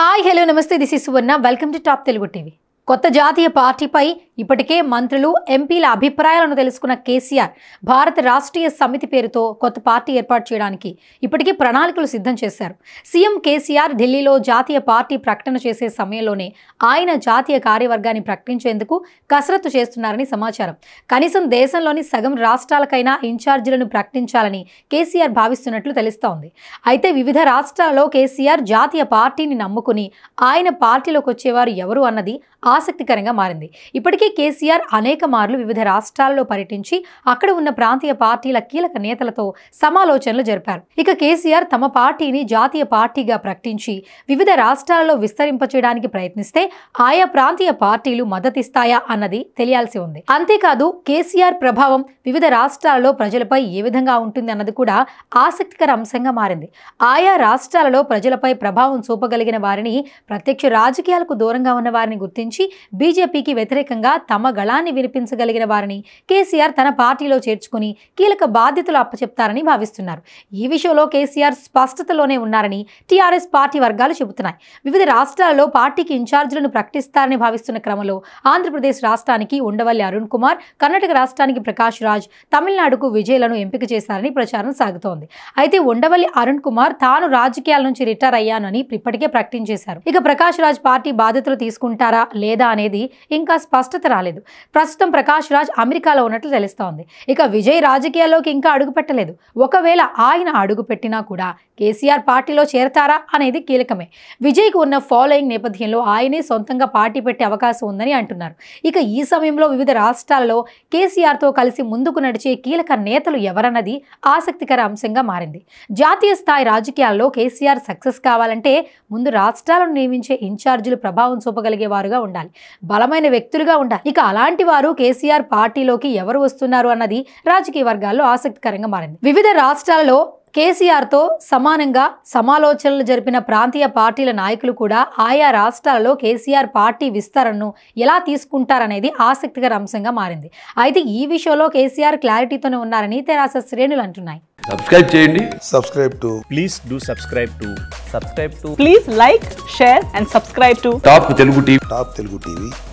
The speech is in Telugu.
hi hello namaste this Suvarna welcome to top Telugu TV కొత్త జాతీయ పార్టీపై ఇప్పటికే మంత్రులు ఎంపీల అభిప్రాయాలను తెలుసుకున్న కేసీఆర్ భారత రాష్ట్రీయ సమితి పేరుతో కొత్త పార్టీ ఏర్పాటు చేయడానికి ఇప్పటికే ప్రణాళికలు సిద్ధం చేశారు సీఎం కేసీఆర్ ఢిల్లీలో జాతీయ పార్టీ ప్రకటన చేసే సమయంలోనే ఆయన జాతీయ కార్యవర్గాన్ని ప్రకటించేందుకు కసరత్తు చేస్తున్నారని సమాచారం కనీసం దేశంలోని సగం రాష్ట్రాలకైనా ఇన్ఛార్జీలను ప్రకటించాలని కేసీఆర్ భావిస్తున్నట్లు తెలుస్తోంది అయితే వివిధ రాష్ట్రాల్లో కేసీఆర్ జాతీయ పార్టీని నమ్ముకుని ఆయన పార్టీలోకి వచ్చేవారు ఎవరు అన్నది ఆసక్తికరంగా మారింది ఇప్పటికే కేసీఆర్ అనేక మార్లు వివిధ రాష్ట్రాల్లో పర్యటించి అక్కడ ఉన్న ప్రాంతీయ పార్టీల కీలక నేతలతో సమాలోచనలు జరిపారు ఇక కేసీఆర్ తమ పార్టీని జాతీయ పార్టీగా ప్రకటించి వివిధ రాష్ట్రాలలో విస్తరింపచేయడానికి ప్రయత్నిస్తే ఆయా ప్రాంతీయ పార్టీలు మద్దతిస్తాయా అన్నది తెలియాల్సి ఉంది అంతేకాదు కేసీఆర్ ప్రభావం వివిధ రాష్ట్రాలలో ప్రజలపై ఏ విధంగా ఉంటుంది అన్నది కూడా ఆసక్తికర అంశంగా మారింది ఆయా రాష్ట్రాలలో ప్రజలపై ప్రభావం చూపగలిగిన వారిని ప్రత్యక్ష రాజకీయాలకు దూరంగా ఉన్న వారిని గుర్తించి బీజేపీకి వ్యతిరేకంగా తమ గళాన్ని వినిపించగలిగిన వారిని కేసీఆర్ తన పార్టీలో చేర్చుకుని కీలక బాధ్యతలు అప్పచెప్తారని భావిస్తున్నారు ఈ విషయంలో కేసీఆర్ స్పష్టతలోనే ఉన్నారని టీఆర్ఎస్ పార్టీ వర్గాలు చెబుతున్నాయి వివిధ రాష్ట్రాల్లో పార్టీకి ఇన్ఛార్జీలను ప్రకటిస్తారని భావిస్తున్న క్రమంలో ఆంధ్రప్రదేశ్ రాష్ట్రానికి ఉండవల్లి అరుణ్ కుమార్ కర్ణాటక రాష్ట్రానికి ప్రకాష్ రాజ్ తమిళనాడుకు విజయలను ఎంపిక చేశారని ప్రచారం సాగుతోంది అయితే ఉండవల్లి అరుణ్ కుమార్ తాను రాజకీయాల నుంచి రిటైర్ అయ్యానని ఇప్పటికే ప్రకటించేశారు ఇక ప్రకాష్ రాజ్ పార్టీ బాధ్యతలు తీసుకుంటారా లేదా అనేది ఇంకా స్పష్టత రాలేదు ప్రస్తుతం ప్రకాష్ రాజ్ అమెరికాలో ఉన్నట్లు తెలుస్తోంది ఇక విజయ్ రాజకీయాల్లోకి ఇంకా అడుగుపెట్టలేదు ఒకవేళ ఆయన అడుగు పెట్టినా కూడా కేసీఆర్ పార్టీలో చేరతారా అనేది కీలకమే విజయ్కు ఉన్న ఫాలోయింగ్ నేపథ్యంలో ఆయనే సొంతంగా పార్టీ పెట్టే అవకాశం ఉందని అంటున్నారు ఇక ఈ సమయంలో వివిధ రాష్ట్రాలలో కేసీఆర్తో కలిసి ముందుకు నడిచే కీలక నేతలు ఎవరన్నది ఆసక్తికర అంశంగా మారింది జాతీయ స్థాయి రాజకీయాల్లో కేసీఆర్ సక్సెస్ కావాలంటే ముందు రాష్ట్రాలను నియమించే ఇన్ఛార్జీలు ప్రభావం చూపగలిగే వారుగా ఉండాలి బలమైన వ్యక్తులుగా ఉండాలి కాకుండా ఇక అలాంటి వారు కేసీఆర్ పార్టీలోకి ఎవరు వస్తున్నారు అన్నది రాజకీయ వర్గాల్లో ఆసక్తికరంగా మారింది వివిధ రాష్ట్రాలలో కేసీఆర్తో సమానంగా సమాలోచనలు జరిపిన ప్రాంతీయ పార్టీల నాయకులు కూడా ఆయా రాష్ట్రాలలో కేసీఆర్ పార్టీ విస్తరణను ఎలా తీసుకుంటారనేది ఆసక్తికర అంశంగా మారింది అయితే ఈ విషయంలో కేసీఆర్ క్లారిటీతోనే ఉన్నారని తెరాస శ్రేణులు అంటున్నాయి సబ్స్క్రైబ్ చేయండి subscribe to please do subscribe to subscribe to please like share and subscribe to top Telugu TV top Telugu TV